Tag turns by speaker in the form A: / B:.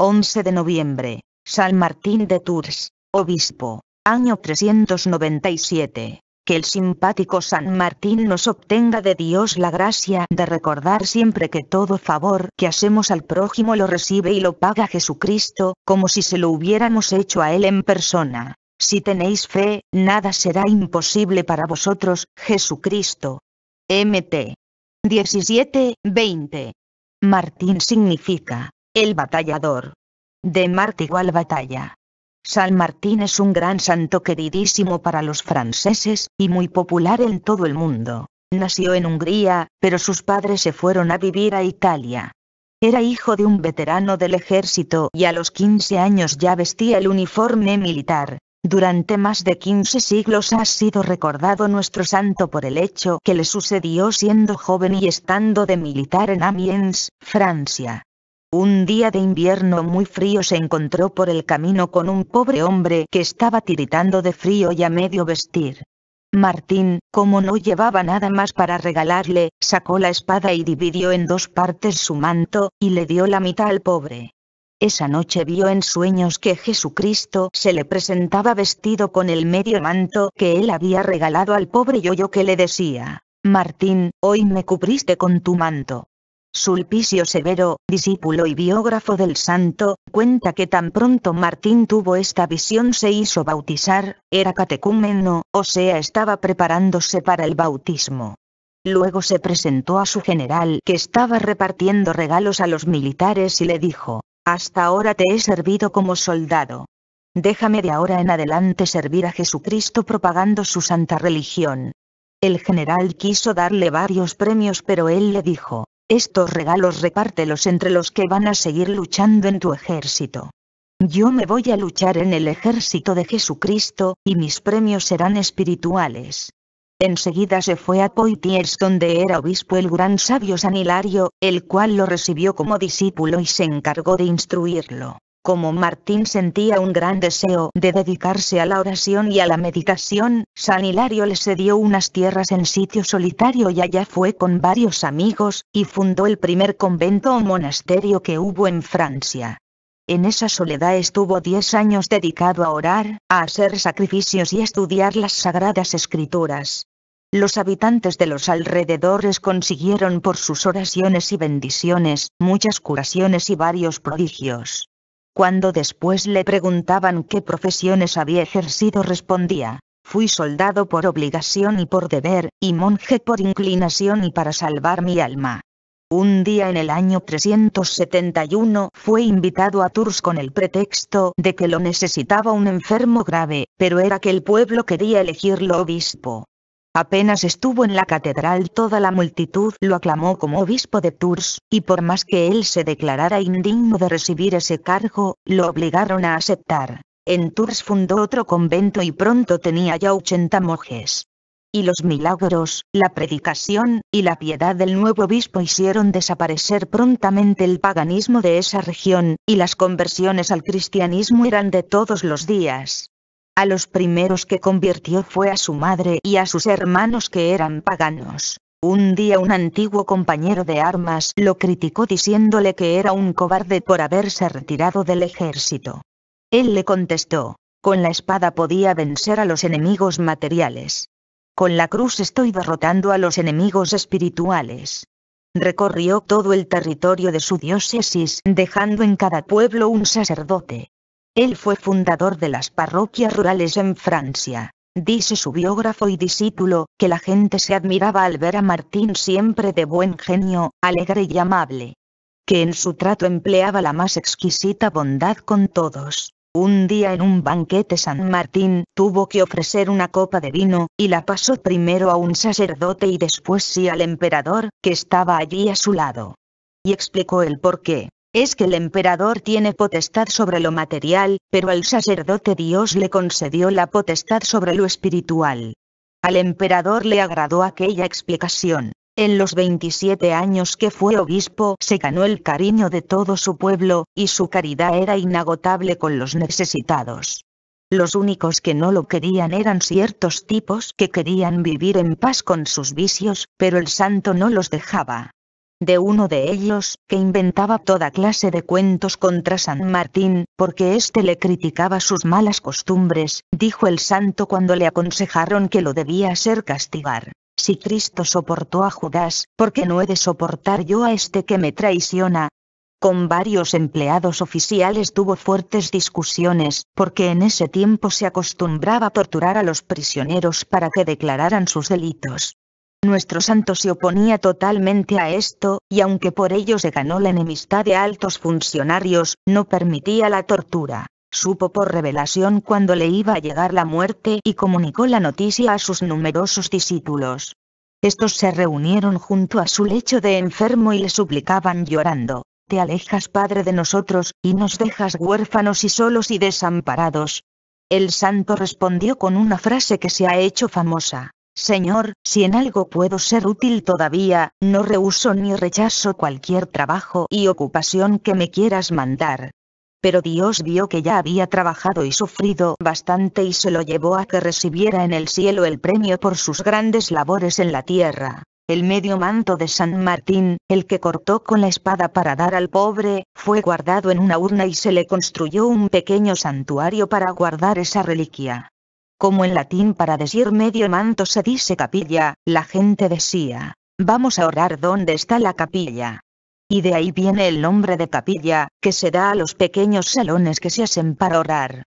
A: 11 de noviembre, San Martín de Tours, obispo, año 397. Que el simpático San Martín nos obtenga de Dios la gracia de recordar siempre que todo favor que hacemos al prójimo lo recibe y lo paga Jesucristo, como si se lo hubiéramos hecho a él en persona. Si tenéis fe, nada será imposible para vosotros, Jesucristo. MT 17, 20. Martín significa el batallador. De Marte igual batalla. San Martín es un gran santo queridísimo para los franceses, y muy popular en todo el mundo. Nació en Hungría, pero sus padres se fueron a vivir a Italia. Era hijo de un veterano del ejército y a los 15 años ya vestía el uniforme militar. Durante más de 15 siglos ha sido recordado nuestro santo por el hecho que le sucedió siendo joven y estando de militar en Amiens, Francia. Un día de invierno muy frío se encontró por el camino con un pobre hombre que estaba tiritando de frío y a medio vestir. Martín, como no llevaba nada más para regalarle, sacó la espada y dividió en dos partes su manto, y le dio la mitad al pobre. Esa noche vio en sueños que Jesucristo se le presentaba vestido con el medio manto que él había regalado al pobre y que le decía, Martín, hoy me cubriste con tu manto. Sulpicio Severo, discípulo y biógrafo del santo, cuenta que tan pronto Martín tuvo esta visión se hizo bautizar, era catecúmeno, o sea estaba preparándose para el bautismo. Luego se presentó a su general que estaba repartiendo regalos a los militares y le dijo, hasta ahora te he servido como soldado. Déjame de ahora en adelante servir a Jesucristo propagando su santa religión. El general quiso darle varios premios pero él le dijo, estos regalos repártelos entre los que van a seguir luchando en tu ejército. Yo me voy a luchar en el ejército de Jesucristo, y mis premios serán espirituales. Enseguida se fue a Poitiers donde era obispo el gran sabio San Hilario, el cual lo recibió como discípulo y se encargó de instruirlo. Como Martín sentía un gran deseo de dedicarse a la oración y a la meditación, San Hilario le cedió unas tierras en sitio solitario y allá fue con varios amigos, y fundó el primer convento o monasterio que hubo en Francia. En esa soledad estuvo diez años dedicado a orar, a hacer sacrificios y a estudiar las sagradas escrituras. Los habitantes de los alrededores consiguieron por sus oraciones y bendiciones muchas curaciones y varios prodigios. Cuando después le preguntaban qué profesiones había ejercido respondía, fui soldado por obligación y por deber, y monje por inclinación y para salvar mi alma. Un día en el año 371 fue invitado a Tours con el pretexto de que lo necesitaba un enfermo grave, pero era que el pueblo quería elegirlo obispo. Apenas estuvo en la catedral toda la multitud lo aclamó como obispo de Tours, y por más que él se declarara indigno de recibir ese cargo, lo obligaron a aceptar. En Tours fundó otro convento y pronto tenía ya 80 monjes. Y los milagros, la predicación, y la piedad del nuevo obispo hicieron desaparecer prontamente el paganismo de esa región, y las conversiones al cristianismo eran de todos los días. A los primeros que convirtió fue a su madre y a sus hermanos que eran paganos. Un día un antiguo compañero de armas lo criticó diciéndole que era un cobarde por haberse retirado del ejército. Él le contestó, con la espada podía vencer a los enemigos materiales. Con la cruz estoy derrotando a los enemigos espirituales. Recorrió todo el territorio de su diócesis, dejando en cada pueblo un sacerdote. Él fue fundador de las parroquias rurales en Francia. Dice su biógrafo y discípulo, que la gente se admiraba al ver a Martín siempre de buen genio, alegre y amable. Que en su trato empleaba la más exquisita bondad con todos. Un día en un banquete San Martín tuvo que ofrecer una copa de vino, y la pasó primero a un sacerdote y después sí al emperador, que estaba allí a su lado. Y explicó el por qué es que el emperador tiene potestad sobre lo material, pero al sacerdote Dios le concedió la potestad sobre lo espiritual. Al emperador le agradó aquella explicación. En los 27 años que fue obispo se ganó el cariño de todo su pueblo, y su caridad era inagotable con los necesitados. Los únicos que no lo querían eran ciertos tipos que querían vivir en paz con sus vicios, pero el santo no los dejaba de uno de ellos, que inventaba toda clase de cuentos contra San Martín, porque éste le criticaba sus malas costumbres, dijo el santo cuando le aconsejaron que lo debía hacer castigar. Si Cristo soportó a Judas, ¿por qué no he de soportar yo a este que me traiciona? Con varios empleados oficiales tuvo fuertes discusiones, porque en ese tiempo se acostumbraba a torturar a los prisioneros para que declararan sus delitos. Nuestro santo se oponía totalmente a esto, y aunque por ello se ganó la enemistad de altos funcionarios, no permitía la tortura. Supo por revelación cuando le iba a llegar la muerte y comunicó la noticia a sus numerosos discípulos. Estos se reunieron junto a su lecho de enfermo y le suplicaban llorando, Te alejas, Padre, de nosotros, y nos dejas huérfanos y solos y desamparados. El santo respondió con una frase que se ha hecho famosa, Señor, si en algo puedo ser útil todavía, no rehuso ni rechazo cualquier trabajo y ocupación que me quieras mandar. Pero Dios vio que ya había trabajado y sufrido bastante y se lo llevó a que recibiera en el cielo el premio por sus grandes labores en la tierra. El medio manto de San Martín, el que cortó con la espada para dar al pobre, fue guardado en una urna y se le construyó un pequeño santuario para guardar esa reliquia. Como en latín para decir medio manto se dice capilla, la gente decía, vamos a orar donde está la capilla. Y de ahí viene el nombre de capilla, que se da a los pequeños salones que se hacen para orar.